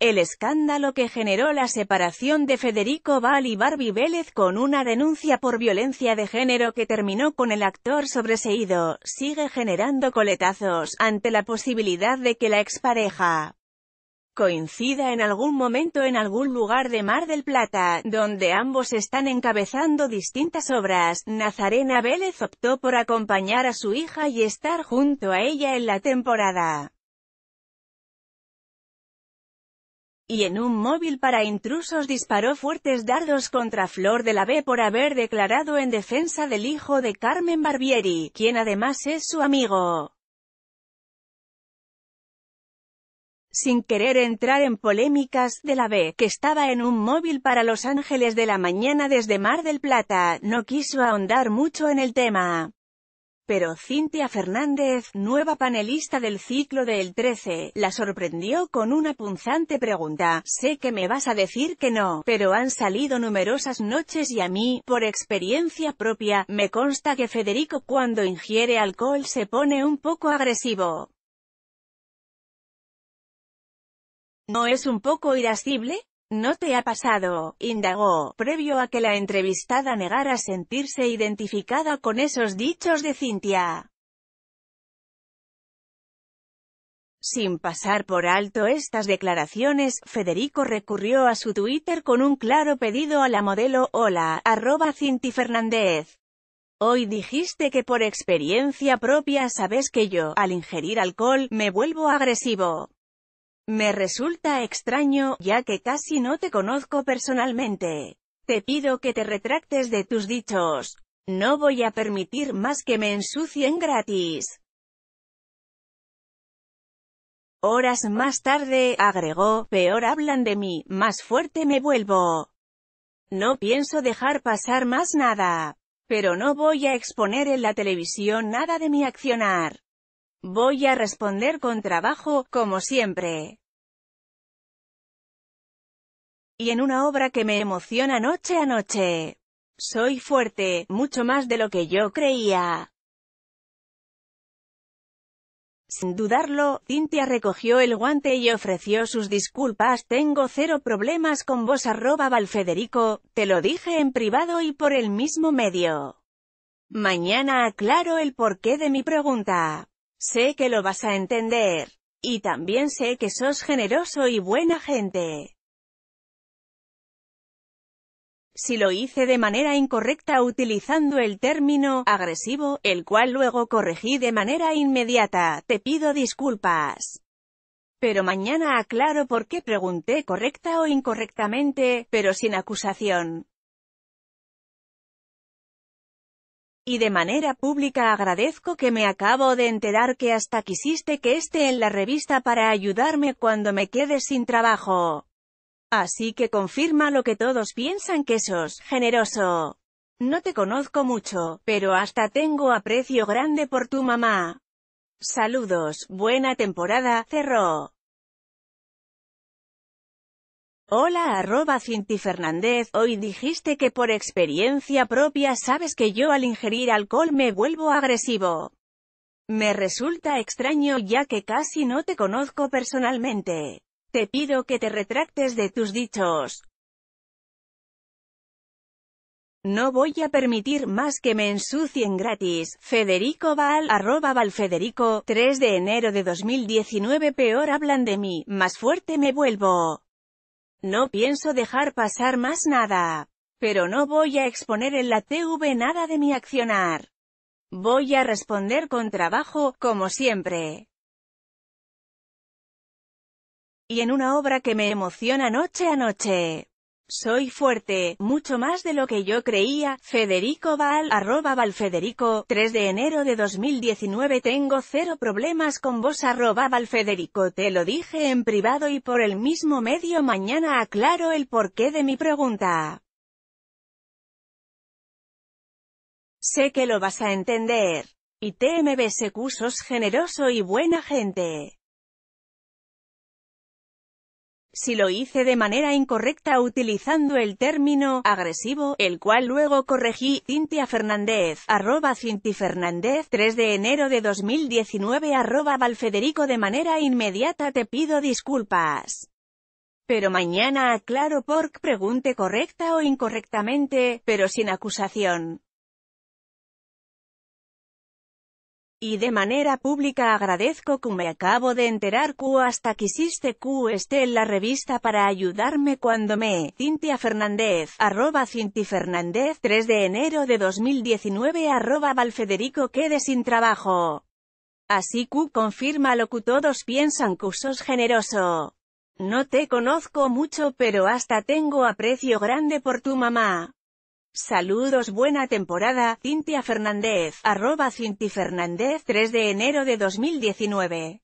El escándalo que generó la separación de Federico Val y Barbie Vélez con una denuncia por violencia de género que terminó con el actor sobreseído, sigue generando coletazos, ante la posibilidad de que la expareja coincida en algún momento en algún lugar de Mar del Plata, donde ambos están encabezando distintas obras. Nazarena Vélez optó por acompañar a su hija y estar junto a ella en la temporada. y en un móvil para intrusos disparó fuertes dardos contra Flor de la B por haber declarado en defensa del hijo de Carmen Barbieri, quien además es su amigo. Sin querer entrar en polémicas, de la B, que estaba en un móvil para Los Ángeles de la mañana desde Mar del Plata, no quiso ahondar mucho en el tema. Pero Cintia Fernández, nueva panelista del ciclo del 13, la sorprendió con una punzante pregunta, sé que me vas a decir que no, pero han salido numerosas noches y a mí, por experiencia propia, me consta que Federico cuando ingiere alcohol se pone un poco agresivo. ¿No es un poco irascible? ¿No te ha pasado? indagó, previo a que la entrevistada negara sentirse identificada con esos dichos de Cintia. Sin pasar por alto estas declaraciones, Federico recurrió a su Twitter con un claro pedido a la modelo hola, arroba Cinti Fernández. Hoy dijiste que por experiencia propia sabes que yo, al ingerir alcohol, me vuelvo agresivo. Me resulta extraño, ya que casi no te conozco personalmente. Te pido que te retractes de tus dichos. No voy a permitir más que me ensucien gratis. Horas más tarde, agregó, peor hablan de mí, más fuerte me vuelvo. No pienso dejar pasar más nada. Pero no voy a exponer en la televisión nada de mi accionar. Voy a responder con trabajo, como siempre. Y en una obra que me emociona noche a noche. Soy fuerte, mucho más de lo que yo creía. Sin dudarlo, Cintia recogió el guante y ofreció sus disculpas. Tengo cero problemas con vos arroba Valfederico, te lo dije en privado y por el mismo medio. Mañana aclaro el porqué de mi pregunta. Sé que lo vas a entender. Y también sé que sos generoso y buena gente. Si lo hice de manera incorrecta utilizando el término agresivo, el cual luego corregí de manera inmediata, te pido disculpas. Pero mañana aclaro por qué pregunté correcta o incorrectamente, pero sin acusación. y de manera pública agradezco que me acabo de enterar que hasta quisiste que esté en la revista para ayudarme cuando me quede sin trabajo. Así que confirma lo que todos piensan que sos, generoso. No te conozco mucho, pero hasta tengo aprecio grande por tu mamá. Saludos, buena temporada, cerró. Hola arroba Cinti Fernández, hoy dijiste que por experiencia propia sabes que yo al ingerir alcohol me vuelvo agresivo. Me resulta extraño ya que casi no te conozco personalmente. Te pido que te retractes de tus dichos. No voy a permitir más que me ensucien gratis. Federico Val, arroba Valfederico, 3 de enero de 2019 Peor hablan de mí, más fuerte me vuelvo. No pienso dejar pasar más nada. Pero no voy a exponer en la TV nada de mi accionar. Voy a responder con trabajo, como siempre. Y en una obra que me emociona noche a noche. Soy fuerte, mucho más de lo que yo creía, Federico Val, arroba Valfederico, 3 de enero de 2019 tengo cero problemas con vos arroba Valfederico te lo dije en privado y por el mismo medio mañana aclaro el porqué de mi pregunta. Sé que lo vas a entender. Y TMBSQ sos generoso y buena gente si lo hice de manera incorrecta utilizando el término agresivo, el cual luego corregí, Cintia Fernández, arroba Cinti Fernández, 3 de enero de 2019 arroba Valfederico de manera inmediata te pido disculpas. Pero mañana aclaro por pregunte correcta o incorrectamente, pero sin acusación. y de manera pública agradezco que me acabo de enterar Q hasta quisiste Q esté en la revista para ayudarme cuando me, Cintia Fernández, arroba Cinti Fernández, 3 de enero de 2019 arroba Valfederico quede sin trabajo. Así Q confirma lo que todos piensan que sos generoso. No te conozco mucho pero hasta tengo aprecio grande por tu mamá. Saludos buena temporada, Cintia Fernández, arroba Cinti Fernández, 3 de enero de 2019.